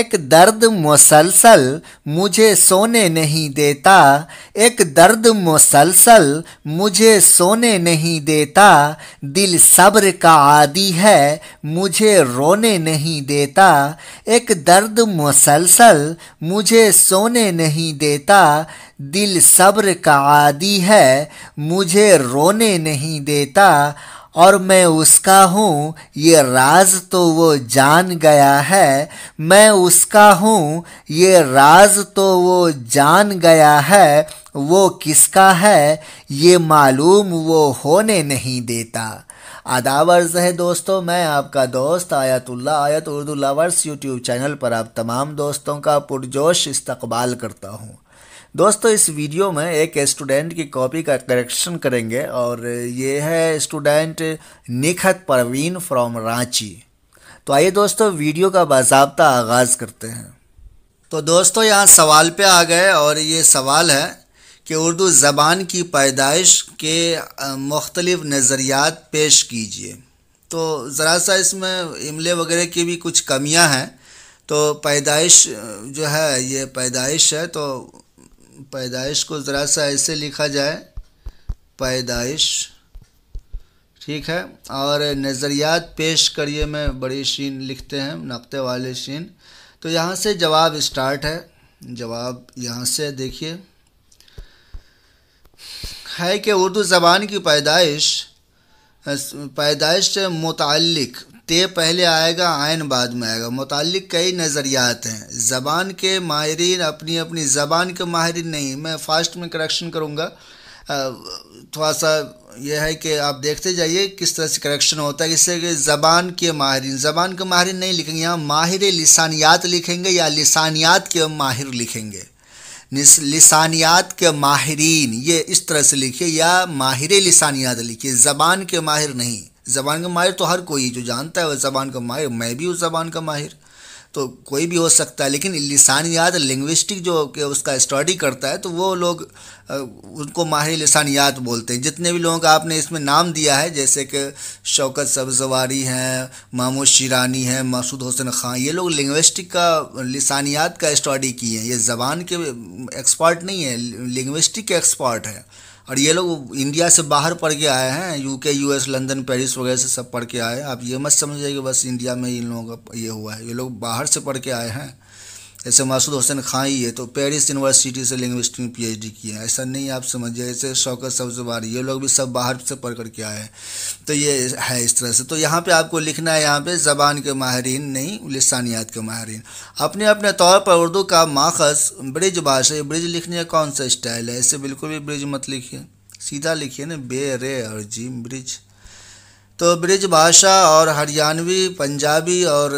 एक दर्द मुसलसल मुझे सोने नहीं देता एक दर्द मुसलसल मुझे सोने नहीं देता दिल सब्र का आदि है मुझे रोने नहीं देता एक दर्द मुसलसल मुझे सोने नहीं देता दिल सब्र का आदि है मुझे रोने नहीं देता और मैं उसका हूँ ये राज तो वो जान गया है मैं उसका हूँ ये राज तो वो जान गया है वो किसका है ये मालूम वो होने नहीं देता आदावर्ज़ है दोस्तों मैं आपका दोस्त आयतुल्ला आयत उर्दू लवर्स यूट्यूब चैनल पर आप तमाम दोस्तों का पुरजोश इस्तकबाल करता हूँ दोस्तों इस वीडियो में एक स्टूडेंट की कॉपी का करेक्शन करेंगे और ये है स्टूडेंट निखत परवीन फ्रॉम रांची तो आइए दोस्तों वीडियो का बाबा आगाज़ करते हैं तो दोस्तों यहाँ सवाल पे आ गए और ये सवाल है कि उर्दू ज़बान की पैदाइश के मुख्तलिफ़ नज़रियात पेश कीजिए तो ज़रा सा इसमें इमले वगैरह की भी कुछ कमियाँ हैं तो पैदाइश जो है ये पैदाइश है तो पैदाइश को ज़रा सा ऐसे लिखा जाए पैदाइश ठीक है और नज़रियात पेश करिए मैं बड़ी शीन लिखते हैं नक्ते वाले शीन तो यहाँ से जवाब स्टार्ट है जवाब यहाँ से देखिए है कि उर्दू ज़बान की पैदाइश पैदाइश मुतल ते पहले आएगा आयन बाद में आएगा मुतल कई नज़रियात हैं ज़बान के माहरीन अपनी अपनी ज़बान के माहरीन नहीं मैं फ़ास्ट में करेक्शन करूँगा थोड़ा सा यह है कि आप देखते जाइए किस तरह से करेक्शन होता है जिससे कि ज़बान के माहरीन ज़बान के माहरीन नहीं लिखेंगे यहाँ माहिर लसानियात लिखेंगे या लसानियात के माहिर लिखेंगे लसानियात के माहरीन ये इस तरह से लिखिए या माहिर लसानियात लिखिए ज़बान के माहिर नहीं ज़बान का माहिर तो हर कोई जो जानता है वह ज़बान का माहिर मैं भी उस ज़बान का माहिर तो कोई भी हो सकता है लेकिन लिसानियात लिंग्विस्टिक जो के उसका स्टडी करता है तो वो लोग उनको माहिर लसानियात बोलते हैं जितने भी लोगों का आपने इसमें नाम दिया है जैसे कि शौकत सब्जवारी हैं महमूद शिरानी हैं मसूद हुसैन खां ये लोग लिंग्विस्टिक का लिसानियात का स्टडी किए हैं ये ज़बान के एक्सपर्ट नहीं है लिंग्विस्टिक के एक्सपर्ट हैं और ये लोग इंडिया से बाहर पढ़ के आए हैं यूके यूएस लंदन पेरिस वगैरह से सब पढ़ के आए आप ये मत समझिए कि बस इंडिया में इन लोगों का ये हुआ है ये लोग बाहर से पढ़ के आए हैं जैसे मासूद हुसैन खां ही है तो पेरिस यूनिवर्सिटी से लिंग्विस्ट में पीएचडी किया है ऐसा नहीं आप समझिए ऐसे शौकत सब्जवारी ये लोग भी सब बाहर से पढ़ कर के आए हैं तो ये है इस तरह से तो यहाँ पे आपको लिखना है यहाँ पे ज़बान के माहरीन नहीं लसानियात के माहरीन अपने अपने तौर पर उर्दू का माखज ब्रिज भाषा ये ब्रिज लिखने का कौन सा स्टाइल है ऐसे बिल्कुल भी ब्रिज मत लिखिए सीधा लिखिए ना बे रे और जी ब्रिज तो ब्रिज भाषा और हरियाणवी पंजाबी और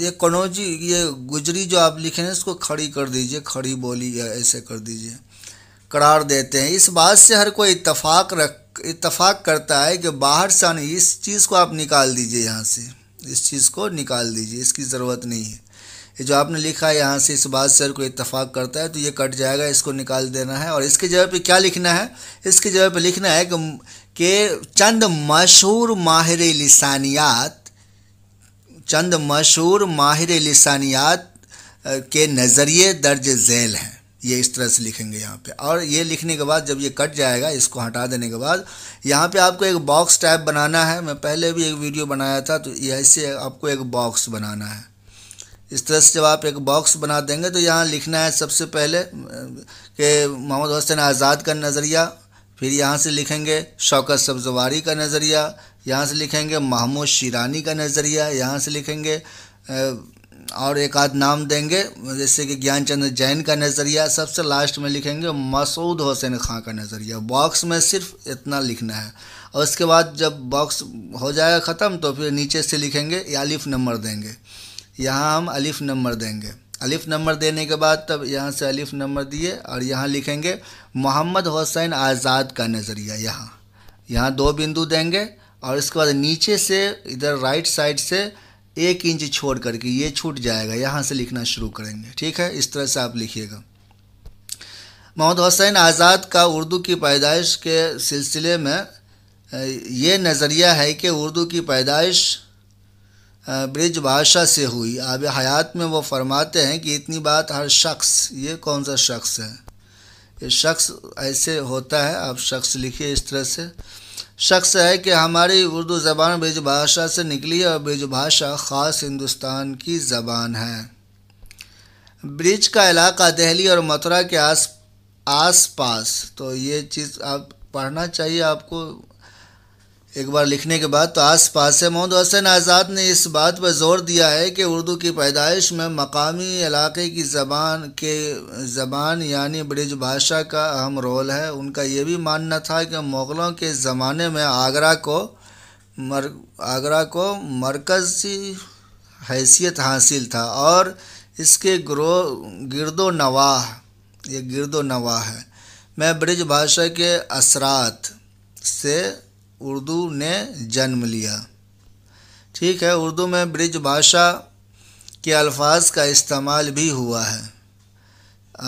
ये कनौजी ये गुजरी जो आप लिखे हैं इसको खड़ी कर दीजिए खड़ी बोली या ऐसे कर दीजिए करार देते हैं इस बात से हर कोई इतफाक़ रख इतफाक़ करता है कि बाहर से आने इस चीज़ को आप निकाल दीजिए यहाँ से इस चीज़ को निकाल दीजिए इसकी ज़रूरत नहीं है ये जो आपने लिखा है यहाँ से इस बात से हर कोई इतफाक़ करता है तो ये कट जाएगा इसको निकाल देना है और इसके जगह पर क्या लिखना है इसके जगह पर लिखना है कि के चंद मशहूर माहिर लसानियात चंद मशहूर माहिर लसानियात के नज़रिए दर्ज झैल हैं ये इस तरह से लिखेंगे यहाँ पे और ये लिखने के बाद जब ये कट जाएगा इसको हटा देने के बाद यहाँ पे आपको एक बॉक्स टाइप बनाना है मैं पहले भी एक वीडियो बनाया था तो ऐसे आपको एक बॉक्स बनाना है इस तरह से जब आप एक बॉक्स बना देंगे तो यहाँ लिखना है सबसे पहले कि मोहम्मद हुसैन आज़ाद का नज़रिया फिर यहाँ से लिखेंगे शौकत सब्जवारी का नज़रिया यहाँ से लिखेंगे महमूद शिरानी का नज़रिया यहाँ से लिखेंगे और एक आध नाम देंगे जैसे कि ज्ञानचंद्र जैन का नज़रिया सबसे लास्ट में लिखेंगे मसूद हुसैन खां का नज़रिया बॉक्स में सिर्फ इतना लिखना है और उसके बाद जब बॉक्स हो जाएगा ख़त्म तो फिर नीचे से लिखेंगे अलिफ नंबर देंगे यहाँ हम अलिफ नंबर देंगे अलिफ नंबर देने के बाद तब यहाँ से अलिफ नंबर दिए और यहाँ लिखेंगे मोहम्मद हुसैन आज़ाद का नज़रिया यहाँ यहाँ दो बिंदु देंगे और इसके बाद नीचे से इधर राइट साइड से एक इंच छोड़ करके ये छूट जाएगा यहाँ से लिखना शुरू करेंगे ठीक है इस तरह से आप लिखिएगा मोहम्मद हुसैन आज़ाद का उर्दू की पैदाइश के सिलसिले में ये नज़रिया है कि उर्दू की पैदाइश ब्रिज भाषा से हुई आब हयात में वो फरमाते हैं कि इतनी बात हर शख्स ये कौन सा शख्स है ये शख्स ऐसे होता है आप शख्स लिखिए इस तरह से शख्स है कि हमारी उर्दू ज़बान ब्रिज भाषा से निकली और ब्रिज भाषा ख़ास हिंदुस्तान की ज़बान है ब्रिज का इलाका दहली और मथुरा के आस आस पास तो ये चीज़ आप पढ़ना चाहिए आपको एक बार लिखने के बाद तो आस पास से मोहम्मद हसन आज़ाद ने इस बात पर ज़ोर दिया है कि उर्दू की पैदाइश में मकामी इलाके की ज़बान के ज़बान यानी ब्रिज भाषा का अहम रोल है उनका यह भी मानना था कि मुग़लों के ज़माने में आगरा को मर आगरा को मरकज़ी हैसियत हासिल था और इसके ग्रो गिरदो नवाह ये गिरदो नवाह है मैं ब्रिज भाषा के असरात से उर्दू ने जन्म लिया ठीक है उर्दू में ब्रिज भाषा के अल्फाज का इस्तेमाल भी हुआ है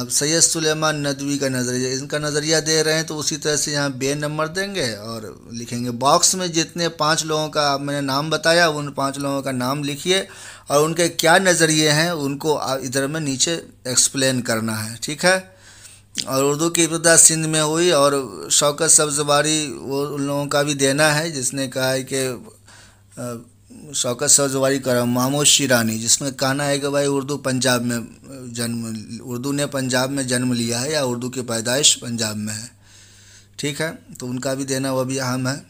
अब सैयद सुलेमान नदवी का नज़रिया इनका नज़रिया दे रहे हैं तो उसी तरह से यहाँ बे नंबर देंगे और लिखेंगे बॉक्स में जितने पांच लोगों का मैंने नाम बताया उन पांच लोगों का नाम लिखिए और उनके क्या नज़रिए हैं उनको इधर में नीचे एक्सप्लेन करना है ठीक है और उर्दू की इब्तदा सिंध में हुई और शौकत सब्जवारी वो उन लोगों का भी देना है जिसने कहा है कि शौकत सब्जवारी करो मामोद शिरानी जिसमें कहना है कि भाई उर्दू पंजाब में जन्म उर्दू ने पंजाब में जन्म लिया है या उर्दू की पैदाइश पंजाब में है ठीक है तो उनका भी देना वह भी अहम है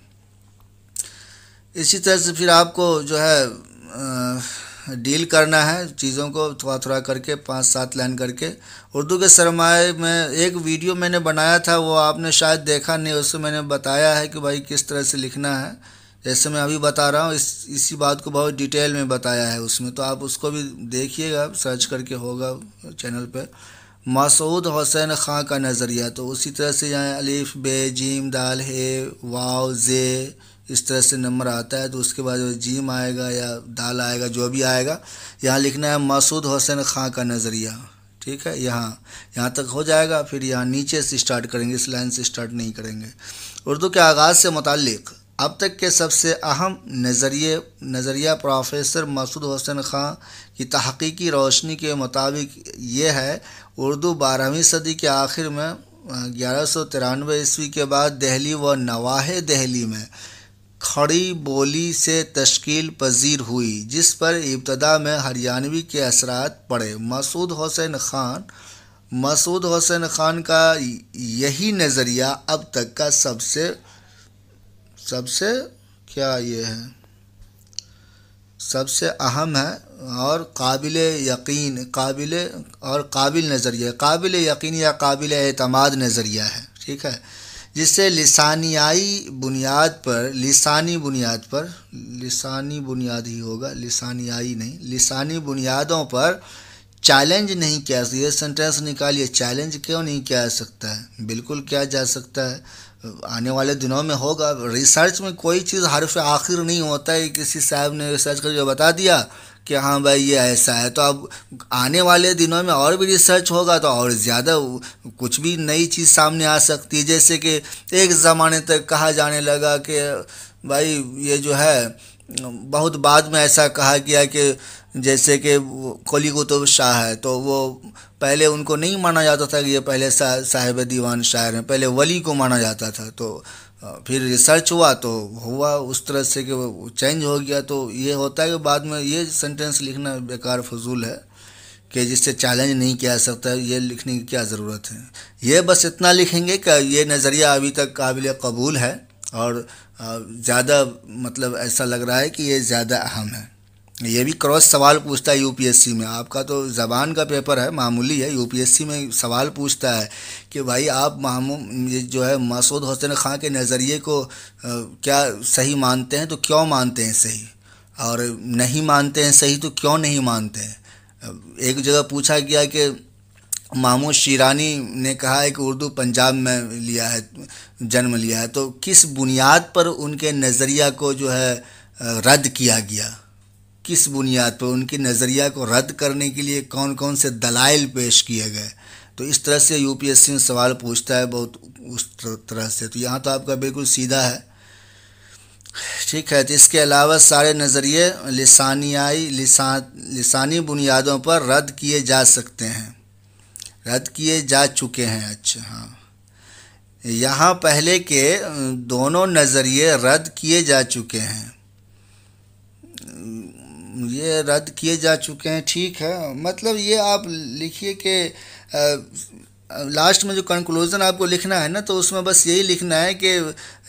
इसी तरह से फिर आपको जो है आ, डील करना है चीज़ों को थोड़ा थोड़ा करके पाँच सात लाइन करके उर्दू के सरमाए में एक वीडियो मैंने बनाया था वो आपने शायद देखा नहीं उसमें मैंने बताया है कि भाई किस तरह से लिखना है जैसे मैं अभी बता रहा हूँ इस इसी बात को बहुत डिटेल में बताया है उसमें तो आप उसको भी देखिएगा सर्च करके होगा चैनल पर मसूद हुसैन ख़ान का नज़रिया तो उसी तरह से यहाँ अलीफ बे जीम दाल हे वाव जे इस तरह से नंबर आता है तो उसके बाद जीम आएगा या दाल आएगा जो भी आएगा यहाँ लिखना है मसूद हुसैन खां का नज़रिया ठीक है यहाँ यहाँ तक हो जाएगा फिर यहाँ नीचे से स्टार्ट करेंगे इस लाइन से स्टार्ट नहीं करेंगे उर्दू के आगाज़ से मतलब अब तक के सबसे अहम नज़रिए नज़रिया प्रोफेसर मसूद हुसैन खां की तहकीकी रोशनी के मुताबिक ये है उर्दू बारहवीं सदी के आखिर में ग्यारह सौ तिरानवे ईस्वी के बाद दहली व नवाह दहली में खड़ी बोली से तश्कील पजीर हुई जिस पर इब्तदा में हरियाणवी के असरात पड़े मसूद हुसैन खान मसूद हुसैन खान का यही नज़रिया अब तक का सबसे सबसे क्या ये है सबसे अहम है और काबिल यकीन काबिल और काबिल नज़रिया काबिल यकीन या काबिल अतमाद नज़रिया है ठीक है जिससे लिसानियाई बुनियाद पर लिसानी बुनियाद पर लिसानी बुनियाद ही होगा लिसानियाई नहीं लिसानी बुनियादों पर चैलेंज नहीं किया ये सेंटेंस निकालिए चैलेंज क्यों नहीं किया जा सकता है बिल्कुल किया जा सकता है आने वाले दिनों में होगा रिसर्च में कोई चीज़ हरफ आखिर नहीं होता है किसी साहब ने रिसर्च करके बता दिया कि हाँ भाई ये ऐसा है तो अब आने वाले दिनों में और भी रिसर्च होगा तो और ज़्यादा कुछ भी नई चीज़ सामने आ सकती है जैसे कि एक ज़माने तक कहा जाने लगा कि भाई ये जो है बहुत बाद में ऐसा कहा गया कि जैसे कि कोली कुतुब शाह है तो वो पहले उनको नहीं माना जाता था कि ये पहले साहिब दीवान शायर हैं पहले वली को माना जाता था तो हाँ, फिर रिसर्च हुआ तो हुआ उस तरह से कि वो चेंज हो गया तो ये होता है कि बाद में ये सेंटेंस लिखना बेकार फजूल है कि जिससे चैलेंज नहीं किया जा सकता ये लिखने की क्या ज़रूरत है ये बस इतना लिखेंगे कि ये नज़रिया अभी तक काबिल कबूल है और हाँ, ज़्यादा मतलब ऐसा लग रहा है कि ये ज़्यादा अहम है ये भी क्रॉस सवाल पूछता है यूपीएससी में आपका तो ज़बान का पेपर है मामूली है यूपीएससी में सवाल पूछता है कि भाई आप मामू ये जो है मसूद हुसैन खां के नज़रिए को क्या सही मानते हैं तो क्यों मानते हैं सही और नहीं मानते हैं सही तो क्यों नहीं मानते हैं एक जगह पूछा गया कि मामू शीरानी ने कहा है कि उर्दू पंजाब में लिया है जन्म लिया है तो किस बुनियाद पर उनके नज़रिया को जो है रद्द किया गया किस बुनियाद पर उनके नज़रिया को रद्द करने के लिए कौन कौन से दलाइल पेश किए गए तो इस तरह से यूपीएससी में सवाल पूछता है बहुत उस तरह से तो यहाँ तो आपका बिल्कुल सीधा है ठीक है तो इसके अलावा सारे नज़रिए लसानियाई लिसा लसानी बुनियादों पर रद्द किए जा सकते हैं रद्द किए जा चुके हैं अच्छा हाँ यहाँ पहले के दोनों नज़रिए रद्द किए जा चुके हैं ये रद्द किए जा चुके हैं ठीक है मतलब ये आप लिखिए कि लास्ट में जो कंक्लूज़न आपको लिखना है ना तो उसमें बस यही लिखना है कि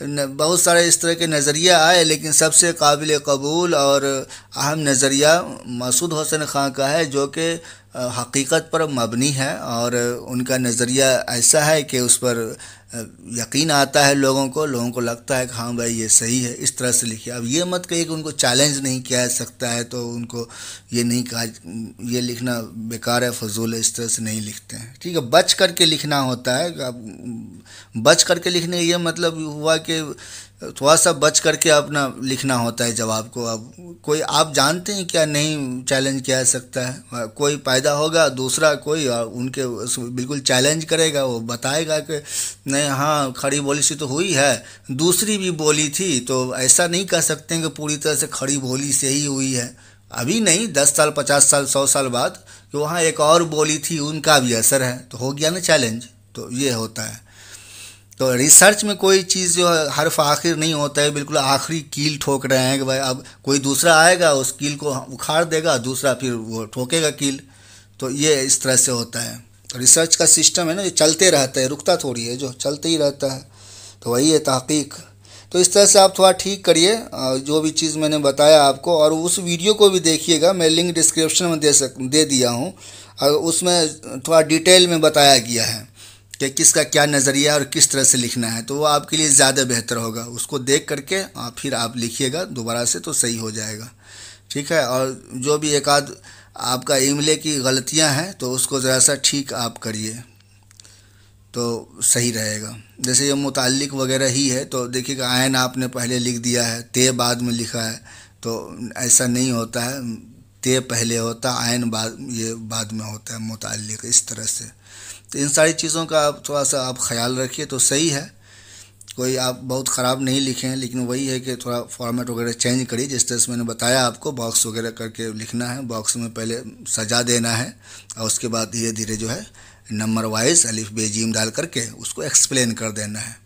बहुत सारे इस तरह के नज़रिया आए लेकिन सबसे काबिल कबूल और अहम नज़रिया मसूद हुसैन ख़ान का है जो कि हकीकत पर मबनी है और उनका नज़रिया ऐसा है कि उस पर यकीन आता है लोगों को लोगों को लगता है कि हाँ भाई ये सही है इस तरह से लिखिए अब ये मत कहिए कि उनको चैलेंज नहीं किया सकता है तो उनको ये नहीं कहा ये लिखना बेकार है फजूल है इस तरह से नहीं लिखते हैं ठीक है बच करके लिखना होता है अब बच करके लिखने का ये मतलब हुआ कि थोड़ा सा बच करके अपना लिखना होता है जवाब को अब कोई आप जानते हैं क्या नहीं चैलेंज किया सकता है हाँ, कोई पैदा होगा दूसरा कोई उनके बिल्कुल चैलेंज करेगा वो बताएगा कि नहीं हाँ खड़ी बोली से तो हुई है दूसरी भी बोली थी तो ऐसा नहीं कह सकते हैं कि पूरी तरह से खड़ी बोली से ही हुई है अभी नहीं दस साल पचास साल सौ साल बाद कि वहाँ एक और बोली थी उनका भी असर है तो हो गया ना चैलेंज तो ये होता है तो रिसर्च में कोई चीज़ जो हर्फ आखिर नहीं होता है बिल्कुल आखिरी कील ठोक रहे हैं कि भाई अब कोई दूसरा आएगा उस कील को उखाड़ देगा दूसरा फिर वो ठोकेगा कील तो ये इस तरह से होता है रिसर्च का सिस्टम है ना ये चलते रहता है रुकता थोड़ी है जो चलते ही रहता है तो वही है तहकीक तो इस तरह से आप थोड़ा ठीक करिए जो भी चीज़ मैंने बताया आपको और उस वीडियो को भी देखिएगा मैं लिंक डिस्क्रिप्शन में दे सक दे दिया हूँ और उसमें थोड़ा डिटेल में बताया गया है कि किसका क्या नज़रिया और किस तरह से लिखना है तो वो आपके लिए ज़्यादा बेहतर होगा उसको देख करके आप फिर आप लिखिएगा दोबारा से तो सही हो जाएगा ठीक है और जो भी एक आध आपका इमले की गलतियां हैं तो उसको ज़रा सा ठीक आप करिए तो सही रहेगा जैसे ये मुतलक वगैरह ही है तो देखिएगा आयन आपने पहले लिख दिया है ते बाद में लिखा है तो ऐसा नहीं होता है ते पहले होता आयन बाद ये बाद में होता है मुतलक इस तरह से तो इन सारी चीज़ों का आप थोड़ा सा आप ख्याल रखिए तो सही है कोई आप बहुत ख़राब नहीं लिखे हैं लेकिन वही है कि थोड़ा फॉर्मेट वगैरह चेंज करिए जिस तरह से मैंने बताया आपको बॉक्स वगैरह करके लिखना है बॉक्स में पहले सजा देना है और उसके बाद धीरे धीरे जो है नंबर वाइज अलिफ बेजीम डाल करके उसको एक्सप्लेन कर देना है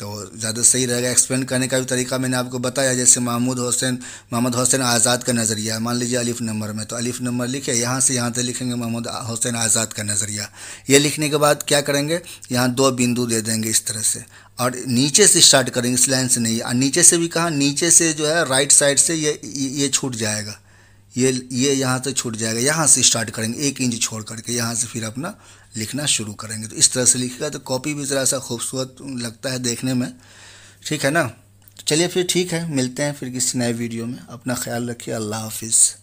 तो ज़्यादा सही रहेगा एक्सप्लेन करने का भी तरीका मैंने आपको बताया जैसे महमूद हुसैन मोहम्मद हुसैन आज़ाद का नज़रिया मान लीजिए अलिफ नंबर में तो अलिफ नंबर लिखे यहाँ से यहाँ तक लिखेंगे मोहम्मद हुसैन आज़ाद का नज़रिया ये लिखने के बाद क्या करेंगे यहाँ दो बिंदु दे देंगे इस तरह से और नीचे से स्टार्ट करेंगे इस लाइन से नहीं और नीचे से भी कहा नीचे से जो है राइट साइड से ये ये छूट जाएगा ये ये यहाँ से छूट जाएगा यहाँ से स्टार्ट करेंगे एक इंच छोड़ करके यहाँ से फिर अपना लिखना शुरू करेंगे तो इस तरह से लिखेगा तो कॉपी भी ज़रा सा खूबसूरत लगता है देखने में ठीक है ना तो चलिए फिर ठीक है मिलते हैं फिर किसी नए वीडियो में अपना ख्याल रखिए अल्लाह हाफिज़